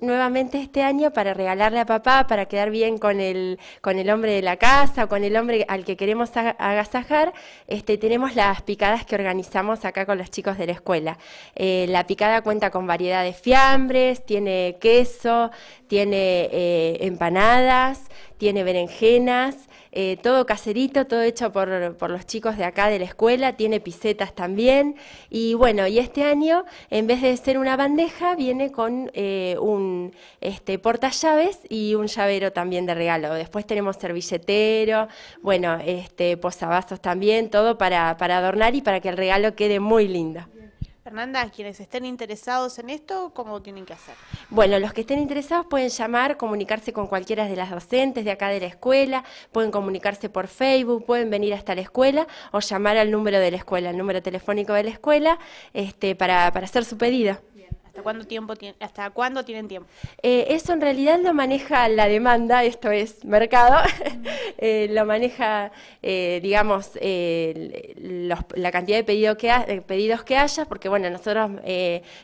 nuevamente este año para regalarle a papá, para quedar bien con el, con el hombre de la casa o con el hombre al que queremos agasajar, este, tenemos las picadas que organizamos acá con los chicos de la escuela. Eh, la picada cuenta con variedad de fiambres, tiene queso, tiene eh, empanadas, tiene berenjenas, eh, todo caserito, todo hecho por, por, los chicos de acá de la escuela, tiene pisetas también. Y bueno, y este año, en vez de ser una bandeja, viene con eh, un este, portallaves y un llavero también de regalo. Después tenemos servilletero, bueno, este, posavasos también, todo para, para adornar y para que el regalo quede muy lindo. Fernanda, quienes estén interesados en esto, ¿cómo tienen que hacer? Bueno, los que estén interesados pueden llamar, comunicarse con cualquiera de las docentes de acá de la escuela, pueden comunicarse por Facebook, pueden venir hasta la escuela o llamar al número de la escuela, al número telefónico de la escuela, este, para, para hacer su pedido. ¿Hasta tiempo hasta cuándo tienen tiempo? Eh, eso en realidad lo maneja la demanda, esto es mercado, eh, lo maneja, eh, digamos, la cantidad de, pedidos que haya, porque bueno, nosotros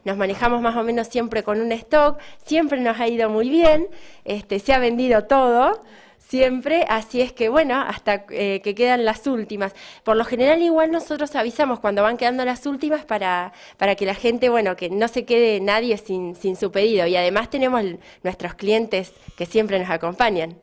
nos manejamos más o menos siempre con un stock, siempre nos ha ido muy bien, este, se ha vendido todo siempre, así es que bueno, hasta eh, que quedan las últimas. Por lo general igual nosotros avisamos cuando van quedando las últimas para, para que la gente, bueno, que no se quede nadie sin, sin su pedido. Y además tenemos nuestros clientes que siempre nos acompañan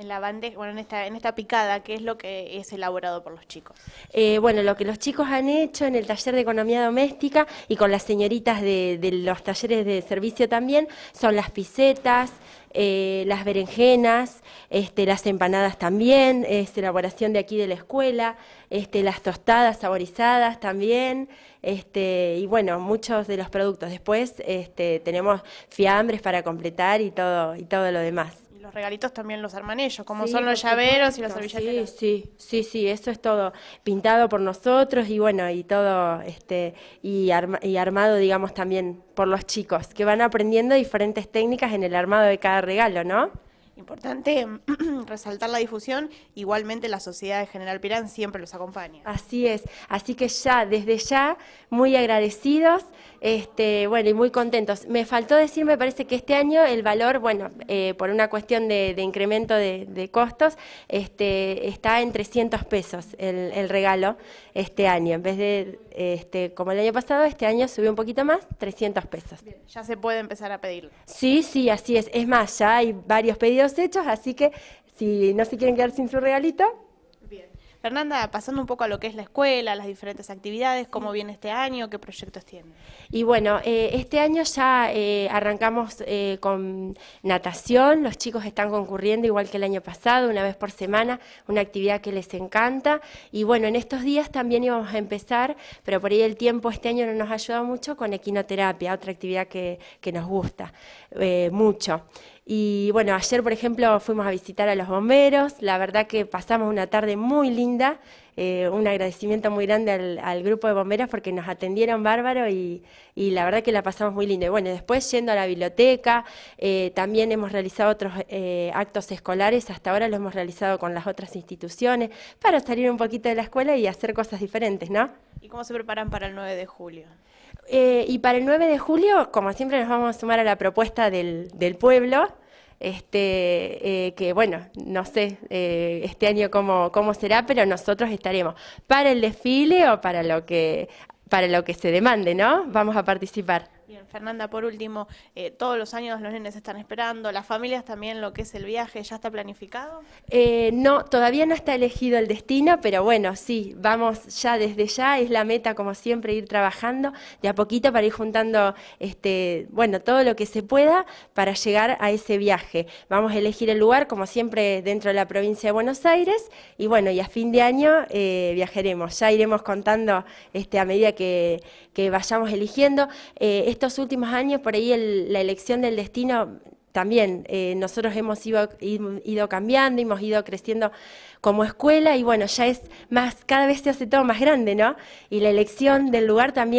en la bueno, en esta, en esta picada, ¿qué es lo que es elaborado por los chicos? Eh, bueno, lo que los chicos han hecho en el taller de economía doméstica y con las señoritas de, los talleres de servicio también son las pisetas, eh, las berenjenas, este, las empanadas también, es elaboración de aquí de la escuela, este, las tostadas saborizadas también, este, y bueno, muchos de los productos. Después este, tenemos fiambres para completar y todo, y todo lo demás regalitos también los arman ellos, como son los llaveros y los servilleteros. Sí, sí, sí, eso es todo pintado por nosotros y bueno, y todo este y armado, digamos, también por los chicos, que van aprendiendo diferentes técnicas en el armado de cada regalo, ¿no? Importante resaltar la difusión, igualmente la Sociedad de General Pirán siempre los acompaña. Así es, así que ya, desde ya, muy agradecidos, este, bueno, y muy contentos. Me faltó decir, me parece que este año el valor, bueno, eh, por una cuestión de, incremento de, costos, este, está en 300 pesos el, regalo este año, en vez de este, como el año pasado, este año subió un poquito más, 300 pesos. ya se puede empezar a pedir. Sí, sí, así es. Es más, ya hay varios pedidos hechos, así que si no se quieren quedar sin su regalito. Bien. Fernanda, pasando un poco a lo que es la escuela, las diferentes actividades, cómo viene este año, qué proyectos tiene. Y bueno, eh, este año ya eh, arrancamos eh, con natación, los chicos están concurriendo igual que el año pasado, una vez por semana, una actividad que les encanta. Y bueno, en estos días también íbamos a empezar, pero por ahí el tiempo este año no nos ha ayudado mucho con equinoterapia, otra actividad que, que nos gusta mucho. Y bueno, ayer, por ejemplo, fuimos a visitar a los bomberos. La verdad que pasamos una tarde muy linda. Eh, un agradecimiento muy grande al, grupo de bomberos porque nos atendieron bárbaro y, la verdad que la pasamos muy linda. Y bueno, después yendo a la biblioteca, eh, también hemos realizado otros eh, actos escolares. Hasta ahora lo hemos realizado con las otras instituciones para salir un poquito de la escuela y hacer cosas diferentes, ¿no? ¿Y cómo se preparan para el 9 de julio? y para el 9 de julio, como siempre, nos vamos a sumar a la propuesta del, del pueblo, este, eh, que bueno, no sé eh, este año cómo, cómo será, pero nosotros estaremos para el desfile o para lo que, para lo que se demande, ¿no? Vamos a participar. Fernanda, por último, eh, todos los años los nenes están esperando, las familias también, lo que es el viaje, ¿ya está planificado? Eh, no, todavía no está elegido el destino, pero bueno, sí, vamos ya desde ya, es la meta como siempre ir trabajando de a poquito para ir juntando, este, bueno, todo lo que se pueda para llegar a ese viaje. Vamos a elegir el lugar, como siempre, dentro de la provincia de Buenos Aires, y bueno, y a fin de año eh, viajaremos, ya iremos contando este, a medida que, vayamos eligiendo estos últimos años, por ahí la elección del destino también eh, nosotros hemos ido, ido, cambiando, hemos ido creciendo como escuela y bueno, ya es más, cada vez se hace todo más grande, ¿no? Y la elección del lugar también.